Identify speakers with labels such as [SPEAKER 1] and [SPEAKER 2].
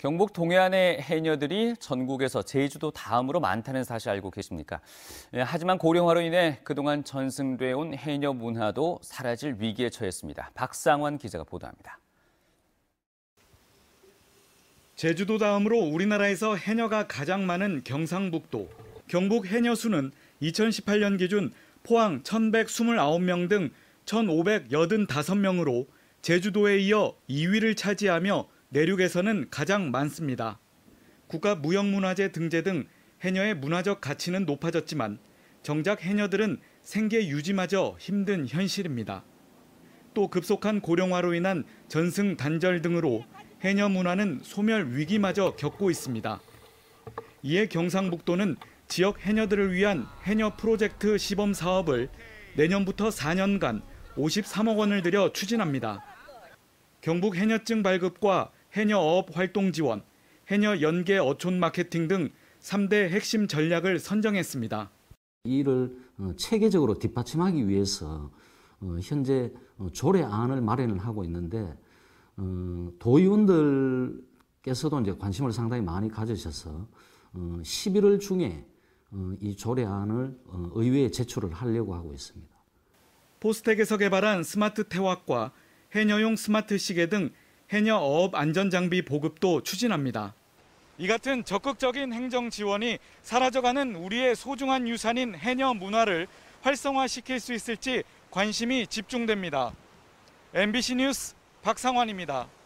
[SPEAKER 1] 경북 동해안의 해녀들이 전국에서 제주도 다음으로 많다는 사실 알고 계십니까? 예, 하지만 고령화로 인해 그동안 전승돼 온 해녀 문화도 사라질 위기에 처했습니다. 박상환 기자가 보도합니다.
[SPEAKER 2] 제주도 다음으로 우리나라에서 해녀가 가장 많은 경상북도. 경북 해녀 수는 2018년 기준 포항 1,129명 등 1,585명으로 제주도에 이어 2위를 차지하며 내륙에서는 가장 많습니다. 국가 무형문화재 등재 등 해녀의 문화적 가치는 높아졌지만 정작 해녀들은 생계 유지마저 힘든 현실입니다. 또 급속한 고령화로 인한 전승 단절 등으로 해녀 문화는 소멸 위기마저 겪고 있습니다. 이에 경상북도는 지역 해녀들을 위한 해녀 프로젝트 시범 사업을 내년부터 4년간 53억 원을 들여 추진합니다. 경북 해녀증 발급과 해녀업 활동 지원, 해녀 연계 어촌 마케팅 등 3대 핵심 전략을 선정했습니다.
[SPEAKER 3] 이를 어, 체계적으로 뒷받침하기 위해서 어, 현재 어, 조례안을 마련을 하고 있는데 도의원들께서도 이제 관심을 상당히 많이 가져셔서 11월 중에 이 조례안을 의회에 제출을 하려고 하고 있습니다.
[SPEAKER 2] 포스텍에서 개발한 스마트 태왁과 해녀용 스마트 시계 등 해녀 어업 안전장비 보급도 추진합니다. 이 같은 적극적인 행정 지원이 사라져가는 우리의 소중한 유산인 해녀 문화를 활성화시킬 수 있을지 관심이 집중됩니다. MBC 뉴스 박상환입니다.